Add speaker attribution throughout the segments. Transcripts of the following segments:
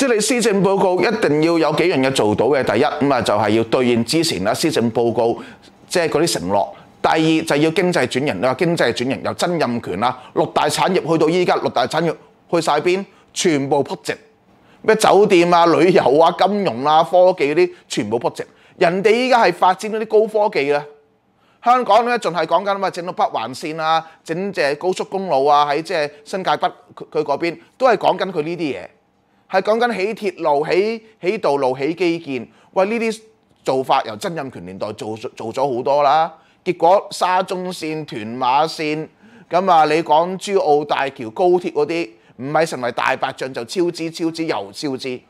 Speaker 1: 即係施政報告一定要有幾樣嘢做到嘅，第一咁啊就係要對應之前啦施政報告即係嗰啲承諾。第二就要經濟轉型啦，經濟轉型由曾蔭權啦六大產業去到依家六大產業去晒邊，全部撲直咩酒店啊、旅遊啊、金融啊、科技嗰啲全部撲直。人哋依家係發展嗰啲高科技啦，香港咧仲係講緊嘛，整到北環線啊、整隻高速公路啊，喺即係新界北佢佢嗰邊都係講緊佢呢啲嘢。係講緊起鐵路、起起道路、起基建，喂呢啲做法由曾蔭權年代做做咗好多啦。結果沙中線、屯馬線，咁啊你講珠澳大橋、高鐵嗰啲，唔係成為大白象就超支、超支又超支。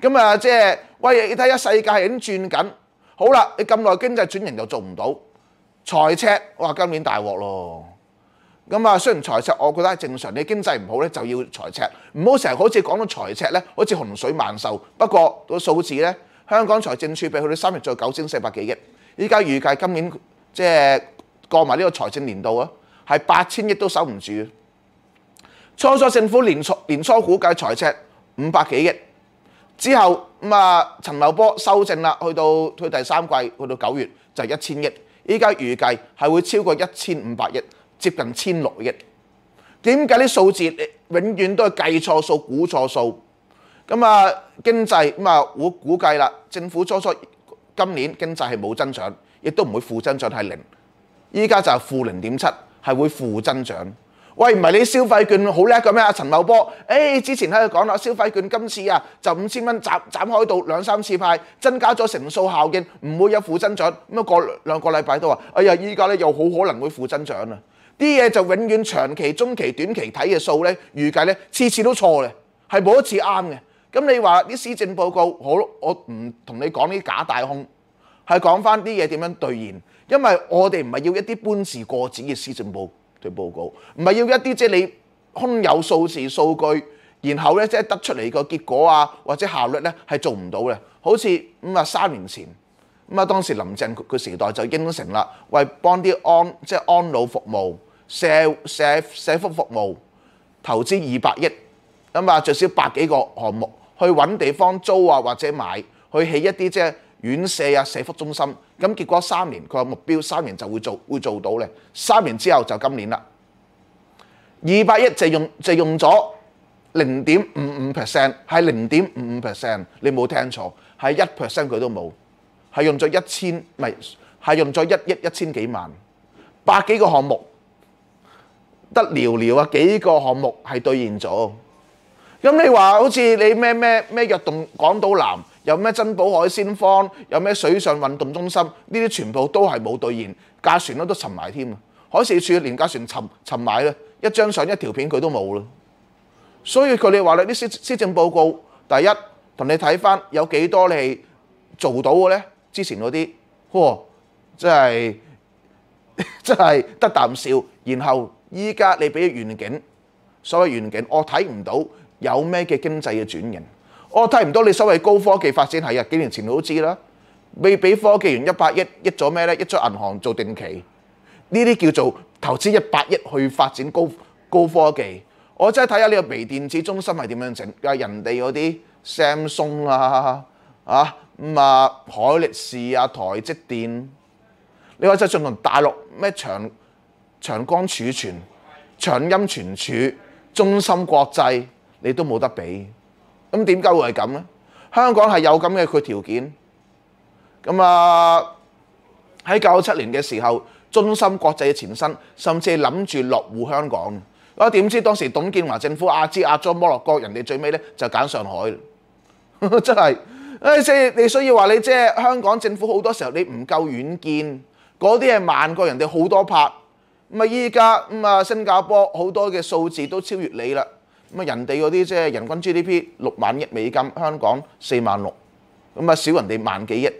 Speaker 1: 咁啊即係，喂你睇下世界係咁轉緊，好啦，你咁耐經濟轉型又做唔到，財赤，哇今年大鑊咯！咁啊，雖然財赤，我覺得係正常。你經濟唔好咧，就要財赤，唔好成日好似講到財赤咧，好似洪水萬壽。不過個數字咧，香港財政儲備去到三月再九千四百幾億，依家預計今年即係過埋呢個財政年度啊，係八千億都守唔住。初初政府年初年初估計財赤五百幾億，之後咁啊，陳茂波修正啦，去到去第三季去到九月就一千億，依家預計係會超過一千五百億。接近千六億，點解啲數字永遠都係計錯數、估錯數？咁啊，經濟咁啊，我估計啦，政府初初今年經濟係冇增長，亦都唔會負增長係零。依家就係負零點七，係會負增長。喂，唔係你消費券好叻嘅咩？陳茂波，誒之前喺度講啦，消費券今次啊就五千蚊斬斬開到兩三次派，增加咗成數效應，唔會有負增長。咁啊，過兩個禮拜都話，哎呀，依家咧又好可能會負增長啊！啲嘢就永遠長期、中期、短期睇嘅數咧，預計咧次次都錯嘅，係冇一次啱嘅。咁你話啲施政報告，我我唔同你講啲假大空，係講翻啲嘢點樣兑現，因為我哋唔係要一啲搬過時嘅施政報嘅報告，唔係要一啲即係你空有數字數據，然後咧即係得出嚟個結果啊或者效率咧係做唔到嘅。好似咁啊三年前咁啊當時林鄭佢時代就應承啦，為幫啲安即係安老服務。社社社福服務投資二百億，咁啊最少百幾個項目去揾地方租啊，或者買去起一啲即係院舍啊、社福中心。咁結果三年佢個目標三年就會做會做到咧。三年之後就今年啦，二百億就用就用咗零點五五 percent，係零點五五 percent，你冇聽錯，係一 percent 佢都冇，係用咗一千咪係用咗一億一千幾萬百幾個項目。得寥寥啊幾個項目係兑現咗，咁你話好似你咩咩咩入動港島南有咩珍寶海鮮坊，有咩水上運動中心呢啲全部都係冇兑現，架船都都沉埋添啊！海事處連架船沉沉埋咧，一張相一條片佢都冇啦。所以佢哋話啦，啲施施政報告第一同你睇翻有幾多你做到嘅呢？之前嗰啲，哇，真係 真係得啖笑，然後～依家你俾嘅前景，所謂前景，我睇唔到有咩嘅經濟嘅轉型，我睇唔到你所謂高科技發展係啊！幾年前你都知啦，未俾科技園一百億，益咗咩呢？益咗銀行做定期，呢啲叫做投資一百億去發展高高科技。我真係睇下呢個微電子中心係點樣整啊！人哋嗰啲 Samsung 啊咁啊海力士啊，台積電，你話就相同大陸咩長？長江儲存、長音存儲、中心國際，你都冇得比。咁點解會係咁咧？香港係有咁嘅佢條件。咁啊喺九七年嘅時候，中心國際嘅前身甚至諗住落户香港。啊，點知當時董建華政府壓支壓咗摩洛哥，人哋最尾咧就揀上海。真係誒，即你需要話你即係香港政府好多時候你唔夠遠見，嗰啲係慢過人哋好多拍。咁啊！依家咁啊，新加坡好多嘅數字都超越你啦。咁啊，人哋嗰啲即係人均 GDP 六萬億美金，香港四萬六，咁啊少人哋萬幾億。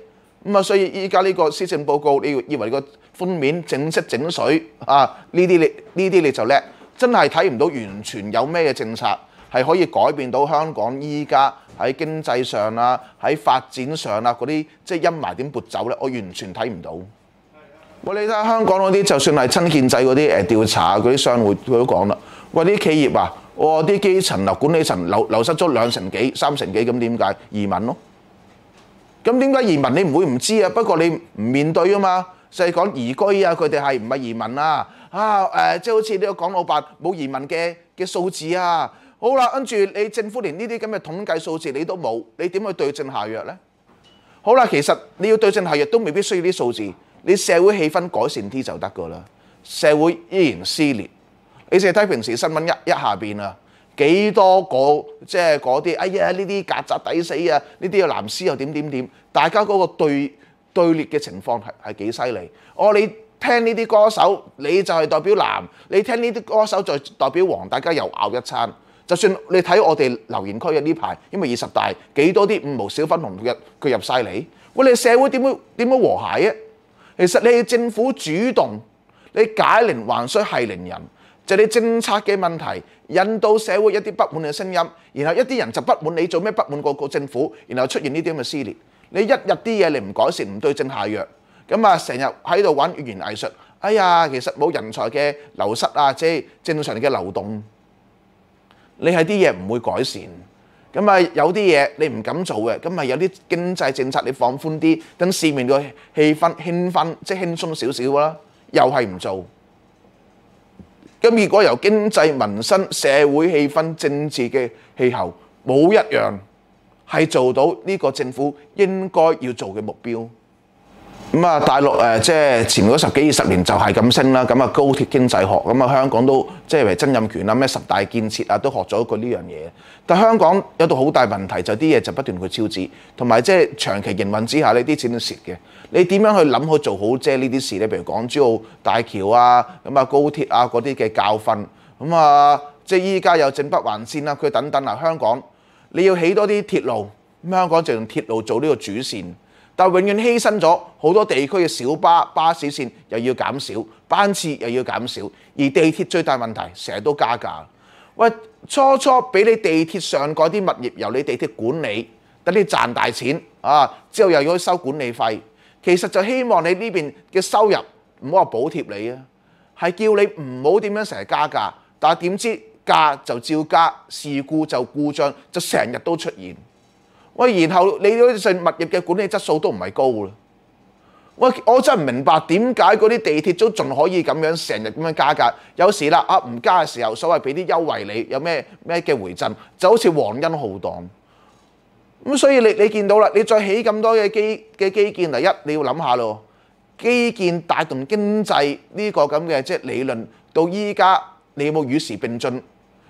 Speaker 1: 咁啊，所以依家呢個施政報告，你以為個封面整色整水啊？呢啲你呢啲你就叻，真係睇唔到完全有咩嘅政策係可以改變到香港依家喺經濟上啊、喺發展上啊嗰啲即係陰霾點撥走咧，我完全睇唔到。喂，你睇下香港嗰啲，就算係親建制嗰啲誒調查嗰啲商會佢都講啦。喂，啲企業啊，我啲基層啊管理層流流失咗兩成幾、三成幾，咁點解移民咯？咁點解移民？你唔會唔知啊？不過你唔面對啊嘛。就係講移居啊，佢哋係唔係移民啊？啊誒，即係好似你個港老闆冇移民嘅嘅數字啊。好啦，跟住你政府連呢啲咁嘅統計數字你都冇，你點去對症下藥咧？好啦，其實你要對症下藥都未必需要啲數字。你社會氣氛改善啲就得噶啦。社會依然撕裂。你成日睇平時新聞一一下邊啊，幾多個即係嗰啲哎呀呢啲曱甴抵死啊，呢啲又男屍又點點點，大家嗰個對列嘅情況係係幾犀利。哦，你聽呢啲歌手你就係代表男，你聽呢啲歌手就代表黃，大家又拗一餐。就算你睇我哋留言區嘅呢排，因為二十大幾多啲五毛小粉紅佢入曬嚟，喂你社會點會點會和諧啊？其实你政府主动，你解铃还需系铃人，就你政策嘅问题，引到社会一啲不满嘅声音，然后一啲人就不满你做咩不满個个政府，然后出现呢啲咁嘅撕裂。你一日啲嘢你唔改善，唔对症下药，咁啊成日喺度玩语言艺术。哎呀，其实冇人才嘅流失啊，即系正常嘅流动，你系啲嘢唔会改善。咁啊，有啲嘢你唔敢做嘅，咁啊有啲經濟政策你放寬啲，等市民個氣氛興奮，即係輕鬆少少啦，又係唔做，咁如果由經濟、民生、社會氣氛、政治嘅氣候，冇一樣係做到呢個政府應該要做嘅目標。咁啊，大陸誒即係前嗰十幾二十年就係咁升啦，咁啊高鐵經濟學，咁啊香港都即係為曾蔭權啦咩十大建設啊都學咗一句呢樣嘢。但香港有度好大問題就啲嘢就不斷去超支，同埋即係長期營運之下呢啲錢都蝕嘅。你點樣去諗去做好即係呢啲事咧？譬如港珠澳大橋啊，咁啊高鐵啊嗰啲嘅教訓，咁啊即係依家有整北環線啦，佢等等啊香港你要起多啲鐵路，咁香港就用鐵路做呢個主線。但永遠犧牲咗好多地區嘅小巴巴士線又要減少班次又要減少，而地鐵最大問題成日都加價。喂，初初俾你地鐵上過啲物業由你地鐵管理，等你賺大錢啊！之後又要收管理費，其實就希望你呢邊嘅收入唔好話補貼你啊，係叫你唔好點樣成日加價。但係點知價就照加，事故就故障就成日都出現。喂，然後你嗰啲物業嘅管理質素都唔係高啦。我我真唔明白點解嗰啲地鐵都仲可以咁樣成日咁樣加價，有時啦啊唔加嘅時候，所謂俾啲優惠你，有咩咩嘅回贈，就好似黃恩浩蕩。咁所以你你見到啦，你再起咁多嘅基嘅基建第一，你要諗下咯。基建帶動經濟呢個咁嘅即係理論，到依家你有冇與時並進？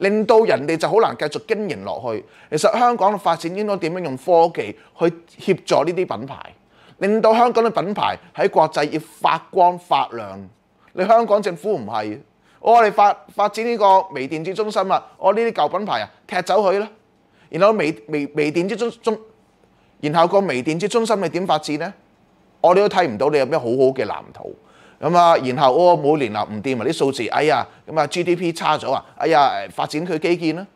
Speaker 1: 令到人哋就好難繼續經營落去。其實香港嘅發展應該點樣用科技去協助呢啲品牌，令到香港嘅品牌喺國際要發光發亮。你香港政府唔係，我哋發發展呢個微電子中心啊，我呢啲舊品牌啊踢走佢啦。然後微微微電子中中，然後個微電子中心你點發展呢？我哋都睇唔到你有咩好好嘅藍圖。咁啊，然後哦，每年啊唔掂啊啲數字，哎呀，咁啊 GDP 差咗啊，哎呀，發展佢基建啦，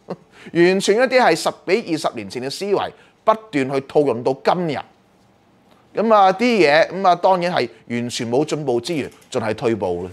Speaker 1: 完全一啲係十幾二十年前嘅思維，不斷去套用到今日，咁啊啲嘢，咁啊當然係完全冇進步之源，仲係退步啦。